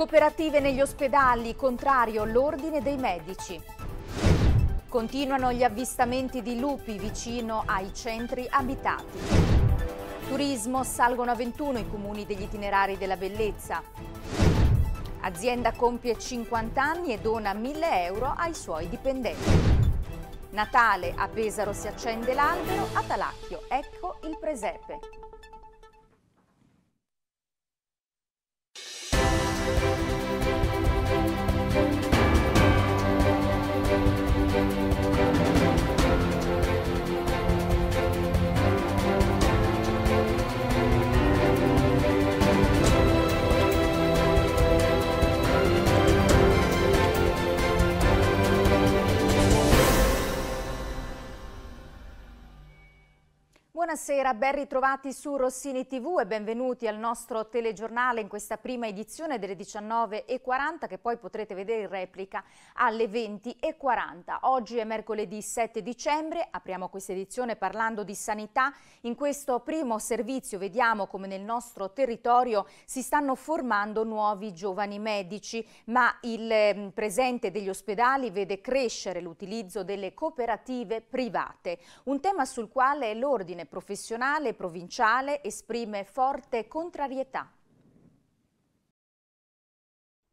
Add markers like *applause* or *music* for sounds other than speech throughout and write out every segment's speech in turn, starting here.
Cooperative negli ospedali, contrario l'ordine dei medici. Continuano gli avvistamenti di lupi vicino ai centri abitati. Turismo salgono a 21 i comuni degli itinerari della bellezza. Azienda compie 50 anni e dona 1000 euro ai suoi dipendenti. Natale a Pesaro si accende l'albero, a Talacchio ecco il presepe. Buonasera, ben ritrovati su Rossini TV e benvenuti al nostro telegiornale in questa prima edizione delle 19.40 che poi potrete vedere in replica alle 20.40. Oggi è mercoledì 7 dicembre, apriamo questa edizione parlando di sanità. In questo primo servizio vediamo come nel nostro territorio si stanno formando nuovi giovani medici, ma il ehm, presente degli ospedali vede crescere l'utilizzo delle cooperative private, un tema sul quale l'ordine professionale professionale provinciale esprime forte contrarietà.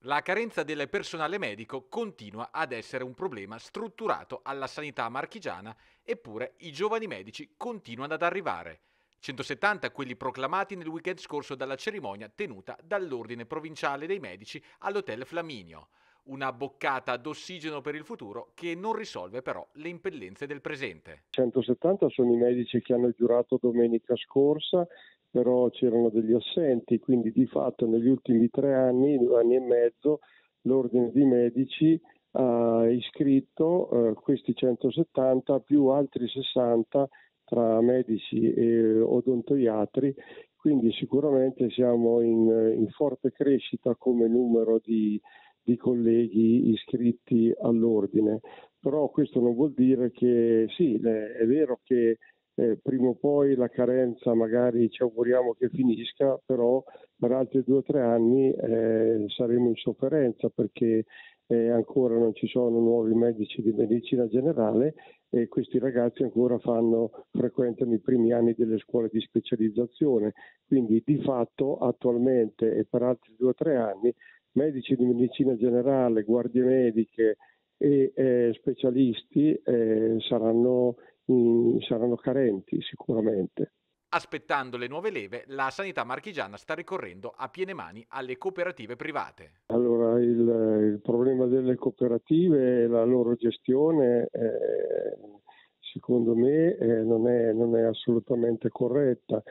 La carenza del personale medico continua ad essere un problema strutturato alla sanità marchigiana, eppure i giovani medici continuano ad arrivare. 170 quelli proclamati nel weekend scorso dalla cerimonia tenuta dall'Ordine Provinciale dei Medici all'Hotel Flaminio una boccata d'ossigeno per il futuro che non risolve però le impellenze del presente. 170 sono i medici che hanno giurato domenica scorsa, però c'erano degli assenti, quindi di fatto negli ultimi tre anni, due anni e mezzo, l'ordine di medici ha iscritto eh, questi 170 più altri 60 tra medici e odontoiatri, quindi sicuramente siamo in, in forte crescita come numero di, di colleghi iscritti all'ordine, però questo non vuol dire che sì, è vero che eh, prima o poi la carenza magari ci auguriamo che finisca, però per altri due o tre anni eh, saremo in sofferenza perché eh, ancora non ci sono nuovi medici di medicina generale e questi ragazzi ancora fanno, frequentano i primi anni delle scuole di specializzazione. Quindi di fatto attualmente e per altri due o tre anni medici di medicina generale, guardie mediche e eh, specialisti eh, saranno, mh, mm, saranno carenti sicuramente. Aspettando le nuove leve, la sanità marchigiana sta ricorrendo a piene mani alle cooperative private. Allora, il, il problema delle cooperative e la loro gestione, eh, secondo me, eh, non, è, non, è, assolutamente corretta.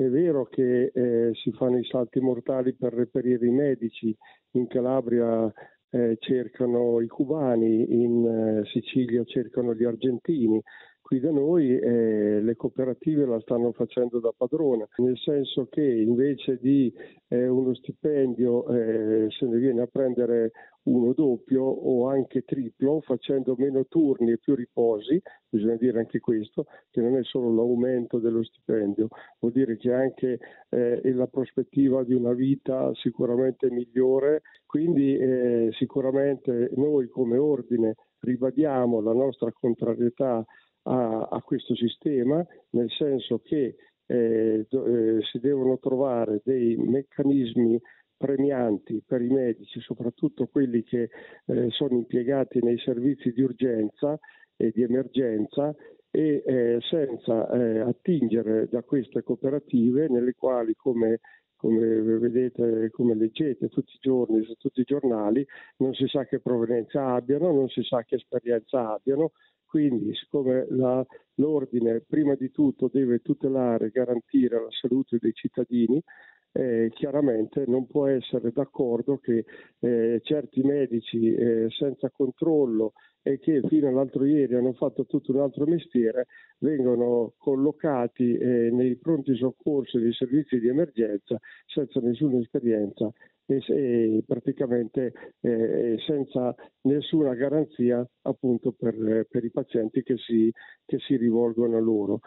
È vero che eh, si fanno i salti mortali per reperire i medici, in Calabria eh, cercano i cubani, in eh, Sicilia cercano gli argentini, Qui da noi eh, le cooperative la stanno facendo da padrona, nel senso che invece di eh, uno stipendio eh, se ne viene a prendere uno doppio o anche triplo, facendo meno turni e più riposi, bisogna dire anche questo, che non è solo l'aumento dello stipendio, vuol dire che anche eh, la prospettiva di una vita sicuramente migliore, quindi eh, sicuramente noi come ordine ribadiamo la nostra contrarietà a, a questo sistema, nel senso che eh, do, eh, si devono trovare dei meccanismi premianti per i medici, soprattutto quelli che eh, sono impiegati nei servizi di urgenza e di emergenza e eh, senza eh, attingere da queste cooperative nelle quali come, come vedete, come leggete tutti i giorni su tutti i giornali, non si sa che provenienza abbiano, non si sa che esperienza abbiano, quindi, siccome la, l'ordine prima di tutto deve tutelare e garantire la salute dei cittadini, eh, chiaramente non può essere d'accordo che eh, certi medici eh, senza controllo e che fino all'altro ieri hanno fatto tutto un altro mestiere vengono collocati eh, nei pronti soccorsi dei servizi di emergenza senza nessuna esperienza e, e praticamente eh, senza nessuna garanzia appunto per, per i pazienti che si, che si rivolgono a loro.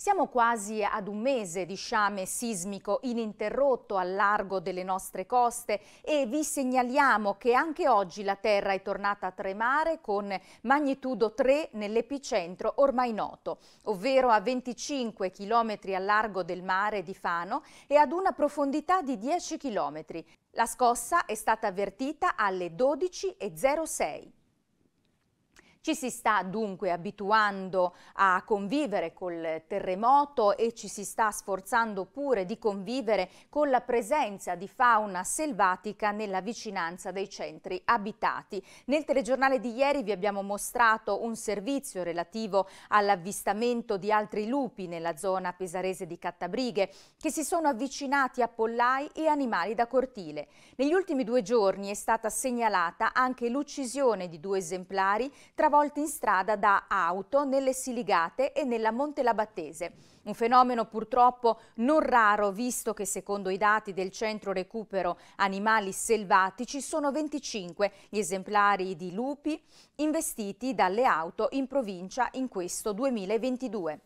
Siamo quasi ad un mese di sciame sismico ininterrotto al largo delle nostre coste e vi segnaliamo che anche oggi la terra è tornata a tremare con magnitudo 3 nell'epicentro ormai noto, ovvero a 25 km a largo del mare di Fano e ad una profondità di 10 km. La scossa è stata avvertita alle 12.06. Ci si sta dunque abituando a convivere col terremoto e ci si sta sforzando pure di convivere con la presenza di fauna selvatica nella vicinanza dei centri abitati. Nel telegiornale di ieri vi abbiamo mostrato un servizio relativo all'avvistamento di altri lupi nella zona pesarese di Cattabrighe che si sono avvicinati a pollai e animali da cortile. Negli ultimi due giorni è stata segnalata anche l'uccisione di due esemplari travolti travolti in strada da auto nelle Siligate e nella Montelabattese. Un fenomeno purtroppo non raro visto che secondo i dati del centro recupero animali selvatici sono 25 gli esemplari di lupi investiti dalle auto in provincia in questo 2022.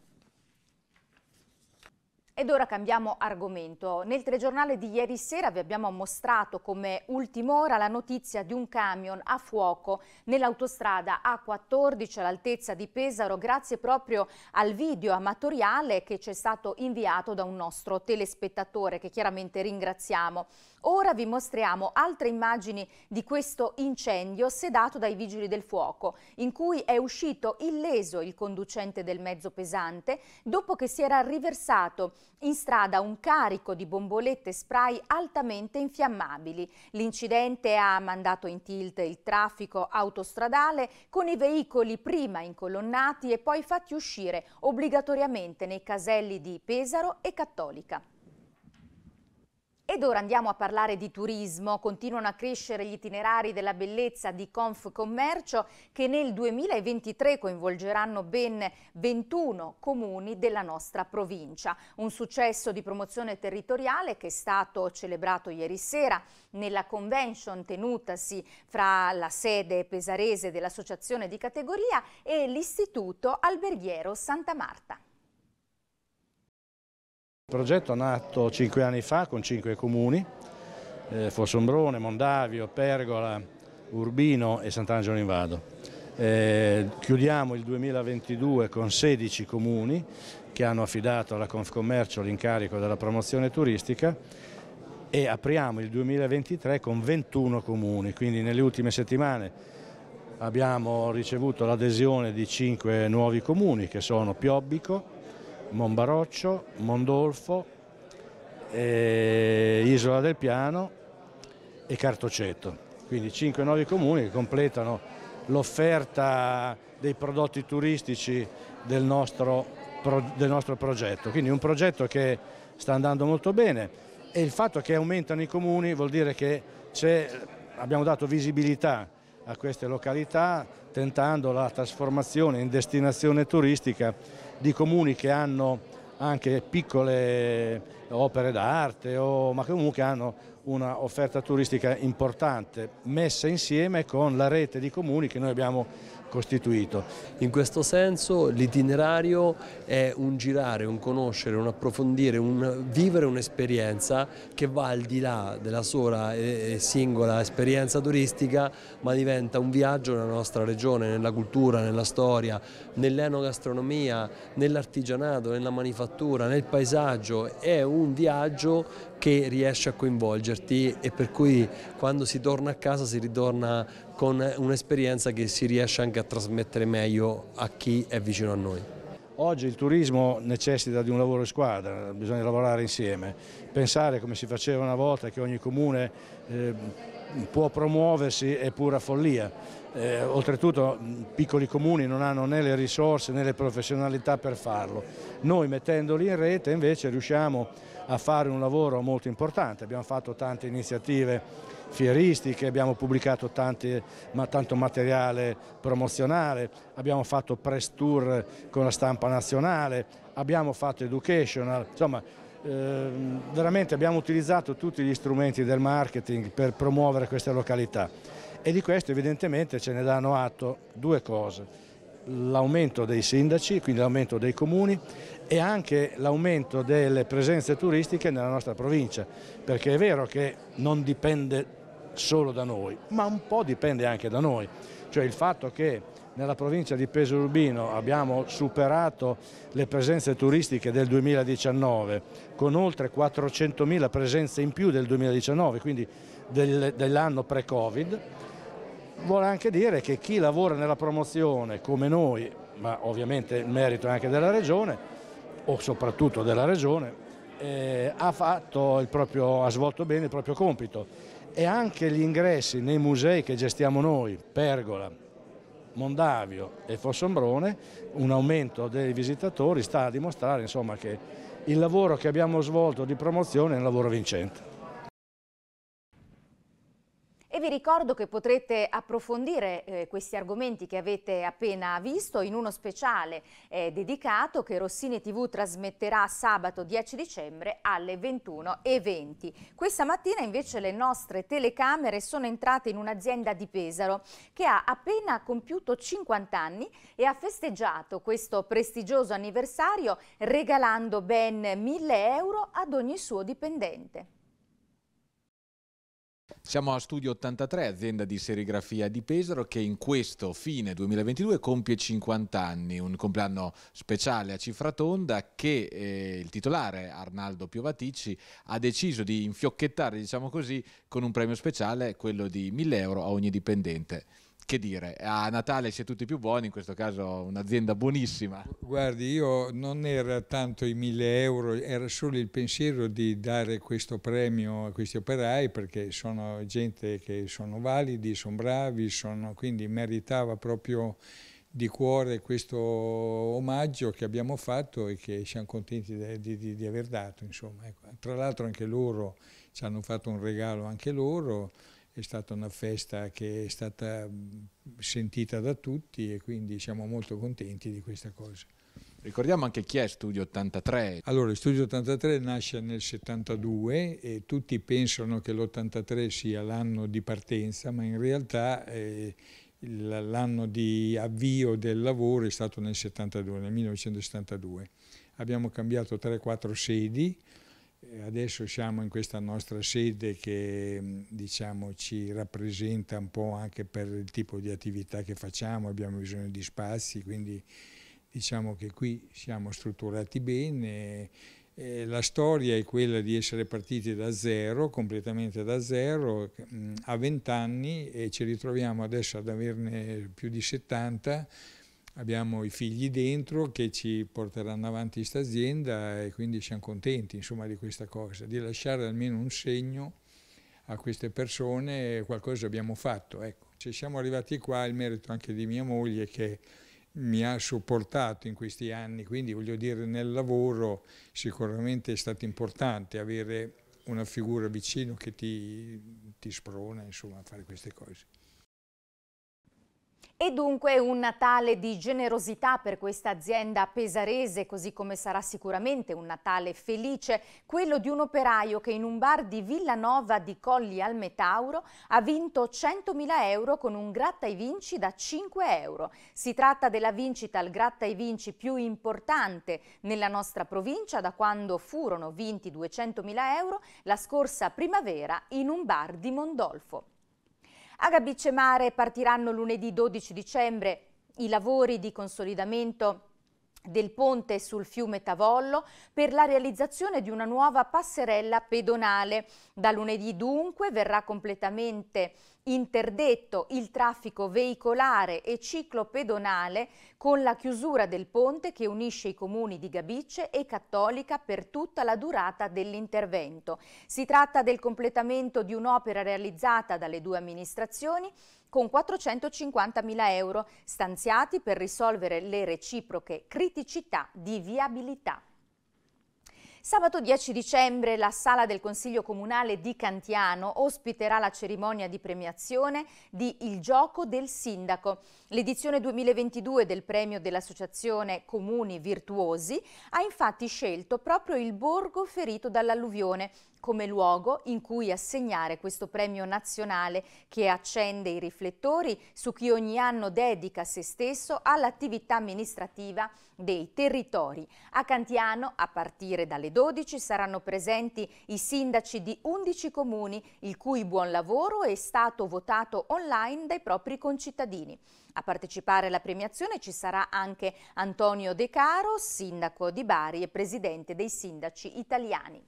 Ed ora cambiamo argomento. Nel telegiornale di ieri sera vi abbiamo mostrato come ultim'ora la notizia di un camion a fuoco nell'autostrada A14 all'altezza di Pesaro grazie proprio al video amatoriale che ci è stato inviato da un nostro telespettatore che chiaramente ringraziamo. Ora vi mostriamo altre immagini di questo incendio sedato dai vigili del fuoco, in cui è uscito illeso il conducente del mezzo pesante dopo che si era riversato in strada un carico di bombolette spray altamente infiammabili. L'incidente ha mandato in tilt il traffico autostradale con i veicoli prima incolonnati e poi fatti uscire obbligatoriamente nei caselli di Pesaro e Cattolica. Ed ora andiamo a parlare di turismo. Continuano a crescere gli itinerari della bellezza di Confcommercio che nel 2023 coinvolgeranno ben 21 comuni della nostra provincia. Un successo di promozione territoriale che è stato celebrato ieri sera nella convention tenutasi fra la sede pesarese dell'associazione di categoria e l'Istituto Alberghiero Santa Marta. Progetto nato cinque anni fa con cinque comuni, eh, Fossombrone, Mondavio, Pergola, Urbino e Sant'Angelo in Vado. Eh, chiudiamo il 2022 con 16 comuni che hanno affidato alla Confcommercio l'incarico della promozione turistica e apriamo il 2023 con 21 comuni, quindi nelle ultime settimane abbiamo ricevuto l'adesione di 5 nuovi comuni che sono Piobbico, Monbaroccio, Mondolfo, eh, Isola del Piano e Cartoceto. Quindi cinque nuovi comuni che completano l'offerta dei prodotti turistici del nostro, del nostro progetto. Quindi un progetto che sta andando molto bene e il fatto che aumentano i comuni vuol dire che abbiamo dato visibilità a queste località tentando la trasformazione in destinazione turistica di comuni che hanno anche piccole opere d'arte, ma comunque hanno una offerta turistica importante messa insieme con la rete di comuni che noi abbiamo costituito. In questo senso l'itinerario è un girare, un conoscere, un approfondire, un vivere un'esperienza che va al di là della sola e singola esperienza turistica ma diventa un viaggio nella nostra regione, nella cultura, nella storia, nell'enogastronomia, nell'artigianato, nella manifattura, nel paesaggio, è un viaggio che riesce a coinvolgerti e per cui quando si torna a casa si ritorna con un'esperienza che si riesce anche a trasmettere meglio a chi è vicino a noi. Oggi il turismo necessita di un lavoro in squadra, bisogna lavorare insieme, pensare come si faceva una volta che ogni comune eh, può promuoversi è pura follia. Eh, oltretutto piccoli comuni non hanno né le risorse né le professionalità per farlo. Noi mettendoli in rete invece riusciamo a a fare un lavoro molto importante, abbiamo fatto tante iniziative fieristiche, abbiamo pubblicato tante, ma tanto materiale promozionale, abbiamo fatto press tour con la stampa nazionale, abbiamo fatto educational, insomma ehm, veramente abbiamo utilizzato tutti gli strumenti del marketing per promuovere queste località e di questo evidentemente ce ne danno atto due cose l'aumento dei sindaci, quindi l'aumento dei comuni e anche l'aumento delle presenze turistiche nella nostra provincia, perché è vero che non dipende solo da noi, ma un po' dipende anche da noi, cioè il fatto che nella provincia di Peso Urbino abbiamo superato le presenze turistiche del 2019 con oltre 400.000 presenze in più del 2019, quindi dell'anno pre-Covid vuole anche dire che chi lavora nella promozione come noi, ma ovviamente il merito è anche della Regione, o soprattutto della Regione, eh, ha, proprio, ha svolto bene il proprio compito e anche gli ingressi nei musei che gestiamo noi, Pergola, Mondavio e Fossombrone, un aumento dei visitatori sta a dimostrare insomma, che il lavoro che abbiamo svolto di promozione è un lavoro vincente vi ricordo che potrete approfondire eh, questi argomenti che avete appena visto in uno speciale eh, dedicato che Rossini TV trasmetterà sabato 10 dicembre alle 21.20. Questa mattina invece le nostre telecamere sono entrate in un'azienda di Pesaro che ha appena compiuto 50 anni e ha festeggiato questo prestigioso anniversario regalando ben 1000 euro ad ogni suo dipendente. Siamo a Studio 83, azienda di serigrafia di Pesaro, che in questo fine 2022 compie 50 anni, un compleanno speciale a Cifratonda che eh, il titolare Arnaldo Piovatici ha deciso di infiocchettare, diciamo così, con un premio speciale, quello di 1000 euro a ogni dipendente che dire, a Natale siete tutti più buoni, in questo caso un'azienda buonissima. Guardi, io non era tanto i mille euro, era solo il pensiero di dare questo premio a questi operai perché sono gente che sono validi, sono bravi, sono, quindi meritava proprio di cuore questo omaggio che abbiamo fatto e che siamo contenti di, di, di aver dato. Ecco. Tra l'altro anche loro ci hanno fatto un regalo, anche loro è stata una festa che è stata mm, sentita da tutti e quindi siamo molto contenti di questa cosa. Ricordiamo anche chi è Studio 83. Allora, Studio 83 nasce nel 72 e tutti pensano che l'83 sia l'anno di partenza, ma in realtà eh, l'anno di avvio del lavoro è stato nel 72, nel 1972. Abbiamo cambiato 3-4 sedi, Adesso siamo in questa nostra sede che mm, diciamo, ci rappresenta un po' anche per il tipo di attività che facciamo, abbiamo bisogno di spazi, quindi diciamo che qui siamo strutturati bene. Eh, la storia è quella di essere partiti da zero, completamente da zero, mm, a 20 anni e ci ritroviamo adesso ad averne più di 70 abbiamo i figli dentro che ci porteranno avanti questa azienda e quindi siamo contenti insomma, di questa cosa, di lasciare almeno un segno a queste persone, qualcosa abbiamo fatto. Ecco, ci siamo arrivati qua, il merito anche di mia moglie che mi ha supportato in questi anni, quindi voglio dire nel lavoro sicuramente è stato importante avere una figura vicino che ti, ti sprona insomma, a fare queste cose. E dunque un Natale di generosità per questa azienda pesarese, così come sarà sicuramente un Natale felice, quello di un operaio che in un bar di Villanova di Colli al Metauro ha vinto 100.000 euro con un gratta e vinci da 5 euro. Si tratta della vincita al gratta e vinci più importante nella nostra provincia da quando furono vinti 200.000 euro la scorsa primavera in un bar di Mondolfo. A Gabicemare partiranno lunedì 12 dicembre i lavori di consolidamento del ponte sul fiume Tavollo per la realizzazione di una nuova passerella pedonale. Da lunedì dunque verrà completamente interdetto il traffico veicolare e ciclo pedonale con la chiusura del ponte che unisce i comuni di Gabice e Cattolica per tutta la durata dell'intervento. Si tratta del completamento di un'opera realizzata dalle due amministrazioni con 450.000 euro stanziati per risolvere le reciproche criticità di viabilità. Sabato 10 dicembre la sala del Consiglio Comunale di Cantiano ospiterà la cerimonia di premiazione di Il Gioco del Sindaco. L'edizione 2022 del premio dell'Associazione Comuni Virtuosi ha infatti scelto proprio il borgo ferito dall'alluvione come luogo in cui assegnare questo premio nazionale che accende i riflettori su chi ogni anno dedica se stesso all'attività amministrativa dei territori. A Cantiano, a partire dalle 12, saranno presenti i sindaci di 11 comuni, il cui buon lavoro è stato votato online dai propri concittadini. A partecipare alla premiazione ci sarà anche Antonio De Caro, sindaco di Bari e presidente dei sindaci italiani.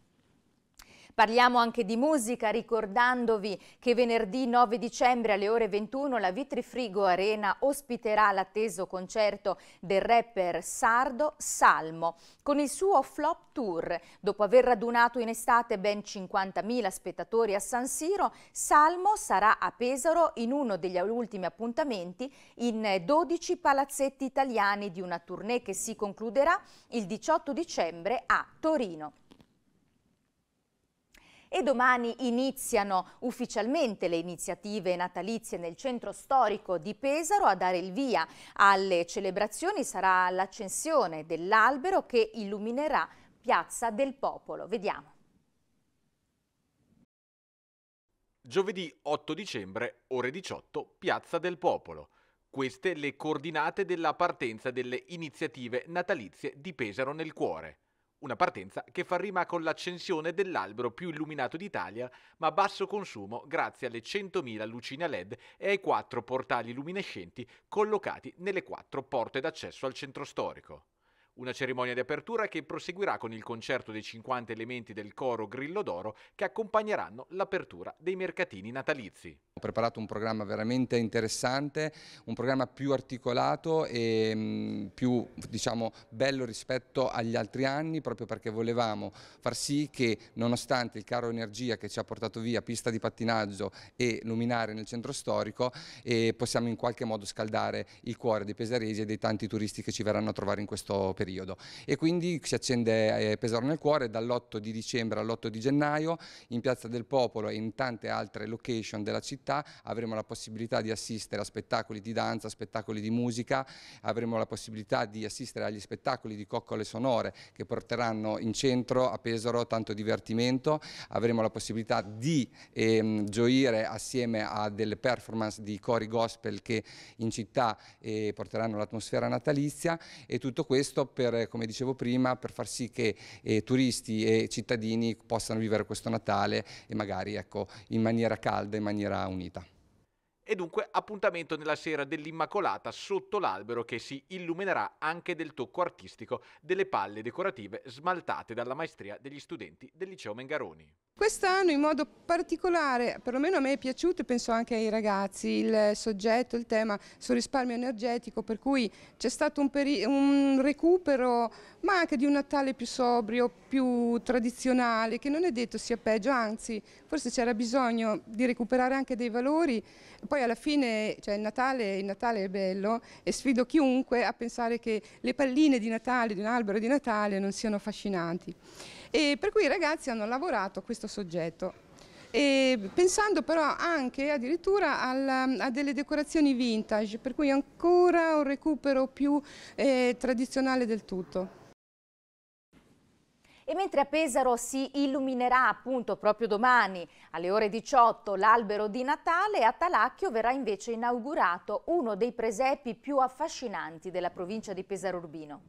Parliamo anche di musica ricordandovi che venerdì 9 dicembre alle ore 21 la Vitrifrigo Arena ospiterà l'atteso concerto del rapper sardo Salmo con il suo Flop Tour. Dopo aver radunato in estate ben 50.000 spettatori a San Siro, Salmo sarà a Pesaro in uno degli ultimi appuntamenti in 12 palazzetti italiani di una tournée che si concluderà il 18 dicembre a Torino e domani iniziano ufficialmente le iniziative natalizie nel centro storico di Pesaro a dare il via alle celebrazioni sarà l'accensione dell'albero che illuminerà Piazza del Popolo. Vediamo. Giovedì 8 dicembre, ore 18, Piazza del Popolo. Queste le coordinate della partenza delle iniziative natalizie di Pesaro nel cuore. Una partenza che fa rima con l'accensione dell'albero più illuminato d'Italia, ma a basso consumo grazie alle 100.000 lucine a LED e ai quattro portali luminescenti collocati nelle quattro porte d'accesso al centro storico. Una cerimonia di apertura che proseguirà con il concerto dei 50 elementi del coro Grillo d'Oro che accompagneranno l'apertura dei mercatini natalizi. Ho preparato un programma veramente interessante, un programma più articolato e mm, più diciamo, bello rispetto agli altri anni proprio perché volevamo far sì che nonostante il caro energia che ci ha portato via pista di pattinaggio e luminare nel centro storico possiamo in qualche modo scaldare il cuore dei pesaresi e dei tanti turisti che ci verranno a trovare in questo periodo periodo e quindi si accende eh, Pesaro nel cuore dall'8 di dicembre all'8 di gennaio in Piazza del Popolo e in tante altre location della città avremo la possibilità di assistere a spettacoli di danza, spettacoli di musica, avremo la possibilità di assistere agli spettacoli di coccole sonore che porteranno in centro a Pesaro tanto divertimento, avremo la possibilità di ehm, gioire assieme a delle performance di cori gospel che in città eh, porteranno l'atmosfera natalizia e tutto questo per, eh, come dicevo prima, per far sì che eh, turisti e cittadini possano vivere questo Natale e magari ecco, in maniera calda, in maniera unita. E dunque appuntamento nella sera dell'Immacolata sotto l'albero che si illuminerà anche del tocco artistico delle palle decorative smaltate dalla maestria degli studenti del liceo Mengaroni. Quest'anno in modo particolare, perlomeno a me è piaciuto e penso anche ai ragazzi, il soggetto, il tema sul risparmio energetico, per cui c'è stato un, un, recupero, ma anche di un Natale più sobrio, più tradizionale, che non è detto sia peggio, anzi forse c'era bisogno di recuperare anche dei valori. Poi alla fine cioè il, Natale, il Natale è bello e sfido chiunque a pensare che le palline di Natale, di un albero di Natale non siano affascinanti. E per cui i ragazzi hanno lavorato a questo soggetto. E pensando però anche addirittura al, a delle decorazioni vintage, per cui ancora un recupero più eh, tradizionale del tutto. E mentre a Pesaro si illuminerà appunto proprio domani alle ore 18 l'albero di Natale, a Talacchio verrà invece inaugurato uno dei presepi più affascinanti della provincia di Pesaro Urbino.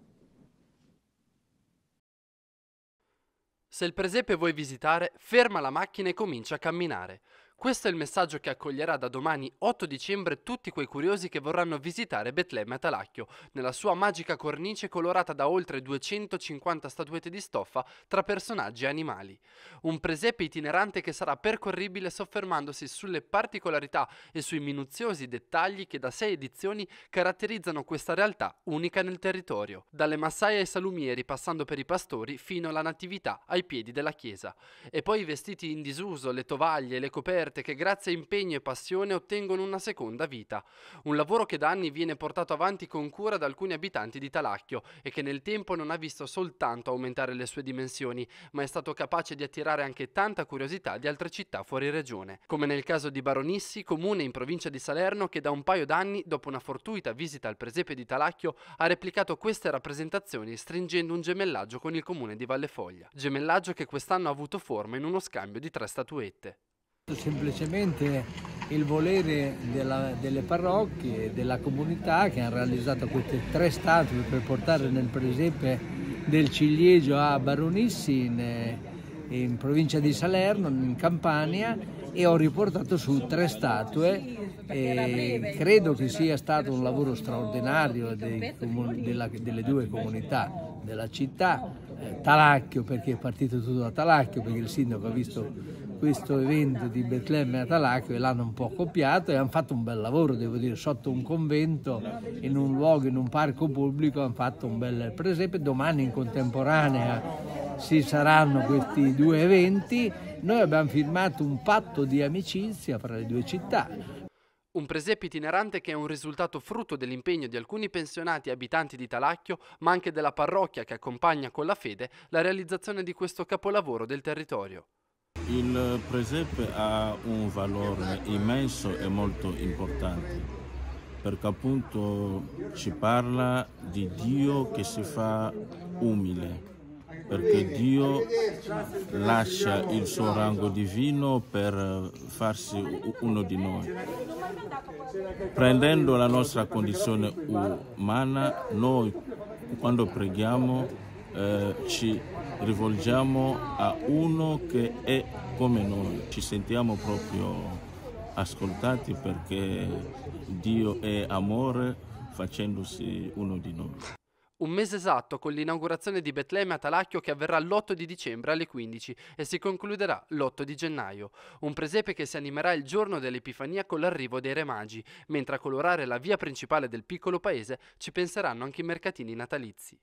Se il presepe vuoi visitare, ferma la macchina e comincia a camminare. Questo è il messaggio che accoglierà da domani 8 dicembre tutti quei curiosi che vorranno visitare Betlemme a Talacchio, nella sua magica cornice colorata da oltre 250 statuette di stoffa tra personaggi e animali. Un presepe itinerante che sarà percorribile soffermandosi sulle particolarità e sui minuziosi dettagli che da sei edizioni caratterizzano questa realtà unica nel territorio, dalle massaie ai salumieri passando per i pastori fino alla natività ai piedi della chiesa. E poi i vestiti in disuso, le tovaglie, le coperte, scoperte che grazie a impegno e passione ottengono una seconda vita. Un lavoro che da anni viene portato avanti con cura da alcuni abitanti di Talacchio e che nel tempo non ha visto soltanto aumentare le sue dimensioni, ma è stato capace di attirare anche tanta curiosità di altre città fuori regione, come nel caso di Baronissi, comune in provincia di Salerno che da un paio d'anni, dopo una fortuita visita al presepe di Talacchio, ha replicato queste rappresentazioni stringendo un gemellaggio con il comune di Vallefoglia, gemellaggio che quest'anno ha avuto forma in uno scambio di tre statuette. Semplicemente il volere della, delle parrocchie e della comunità che hanno realizzato queste tre statue per portare nel presepe del ciliegio a Baronissi in, eh, in provincia di Salerno, in Campania e ho riportato su tre statue e credo che sia stato un lavoro straordinario dei, della, delle due comunità, della città, eh, Talacchio perché è partito tutto da Talacchio, perché il sindaco ha visto questo evento di Betlemme Atalacchio e l'hanno un po' copiato e hanno fatto un bel lavoro, devo dire, sotto un convento, in un luogo, in un parco pubblico, hanno fatto un bel presepe. Domani in contemporanea ci saranno questi due eventi. Noi abbiamo firmato un patto di amicizia fra le due città. Un presepe itinerante che è un risultato frutto dell'impegno di alcuni pensionati abitanti di Talacchio, ma anche della parrocchia che accompagna con la fede la realizzazione di questo capolavoro del territorio. Il presepe ha un valore immenso e molto importante perché appunto ci parla di Dio che si fa umile perché Dio lascia il suo rango divino per farsi uno di noi. Prendendo la nostra condizione umana, noi quando preghiamo eh, ci rivolgiamo a uno che è come noi, ci sentiamo proprio ascoltati perché Dio è amore facendosi uno di noi un mese esatto con l'inaugurazione di Betlemme a Talacchio che avverrà l'8 di dicembre alle 15 e si concluderà l'8 di gennaio. Un presepe che si animerà il giorno dell'Epifania con l'arrivo dei Re Magi, mentre a colorare la via principale del piccolo paese ci penseranno anche i mercatini natalizi.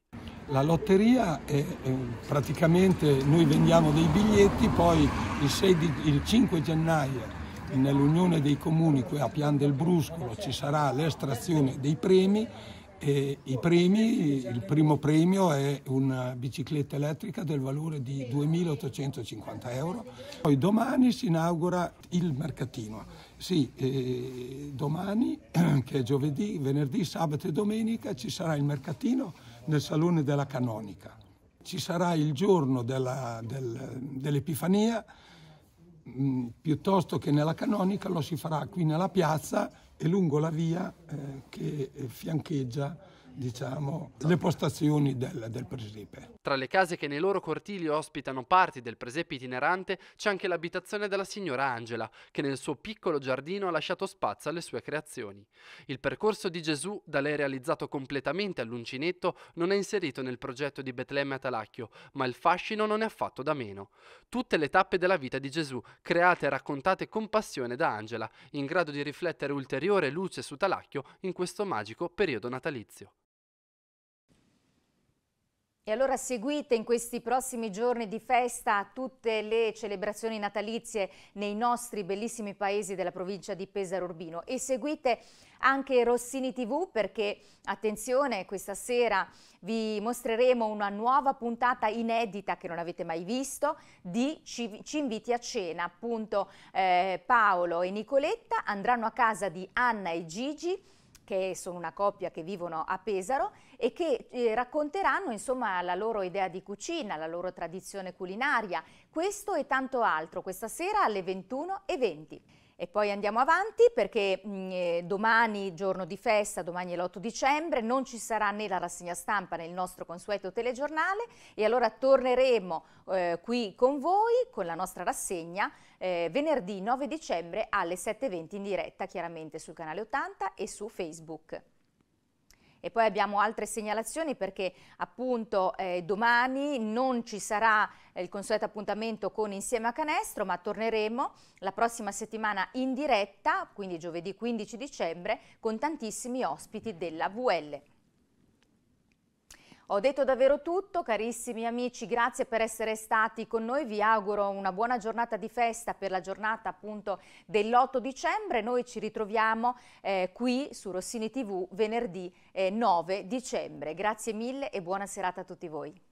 La lotteria è, è praticamente noi vendiamo dei biglietti, poi il, 6 di, il 5 gennaio nell'Unione dei Comuni qui a Pian del Bruscolo ci sarà l'estrazione dei premi e premi, il primo premio è una bicicletta elettrica del valore di 2.850 euro. Poi domani si inaugura il mercatino. Sì, eh, domani, *clears throat* che è giovedì, venerdì, sabato e domenica, ci sarà il mercatino nel Salone della Canonica. Ci sarà il giorno dell'Epifania. Mm, piuttosto che nella canonica lo si farà qui nella piazza e lungo la via eh, che eh, fiancheggia diciamo, le postazioni del, del, presepe. Tra le case che nei loro cortili ospitano parti del presepe itinerante c'è anche l'abitazione della signora Angela, che nel suo piccolo giardino ha lasciato spazio alle sue creazioni. Il percorso di Gesù, da lei realizzato completamente all'uncinetto, non è inserito nel progetto di Betlemme a Talacchio, ma il fascino non è affatto da meno. Tutte le tappe della vita di Gesù, create e raccontate con passione da Angela, in grado di riflettere ulteriore luce su Talacchio in questo magico periodo natalizio. E allora seguite in questi prossimi giorni di festa tutte le celebrazioni natalizie nei nostri bellissimi paesi della provincia di Pesaro Urbino e seguite anche Rossini TV perché, attenzione, questa sera vi mostreremo una nuova puntata inedita che non avete mai visto di Ci, Ci inviti a cena. Appunto eh, Paolo e Nicoletta andranno a casa di Anna e Gigi che sono una coppia che vivono a Pesaro e che eh, racconteranno insomma, la loro idea di cucina, la loro tradizione culinaria, questo e tanto altro questa sera alle 21.20. E poi andiamo avanti perché mh, mm, eh, domani, giorno di festa, domani è l'8 dicembre, non ci sarà né la rassegna stampa né il nostro consueto telegiornale e allora torneremo eh, qui con voi con la nostra rassegna eh, venerdì 9 dicembre alle 7.20 in diretta chiaramente sul canale 80 e su Facebook. E poi abbiamo altre segnalazioni perché appunto eh, domani non ci sarà eh, il consueto appuntamento con Insieme a Canestro, ma torneremo la prossima settimana in diretta, quindi giovedì 15 dicembre, con tantissimi ospiti della VL. Ho detto davvero tutto, carissimi amici, grazie per essere stati con noi, vi auguro una buona giornata di festa per la giornata appunto dell'8 dicembre, noi ci ritroviamo eh, qui su Rossini TV venerdì eh, 9 dicembre, grazie mille e buona serata a tutti voi.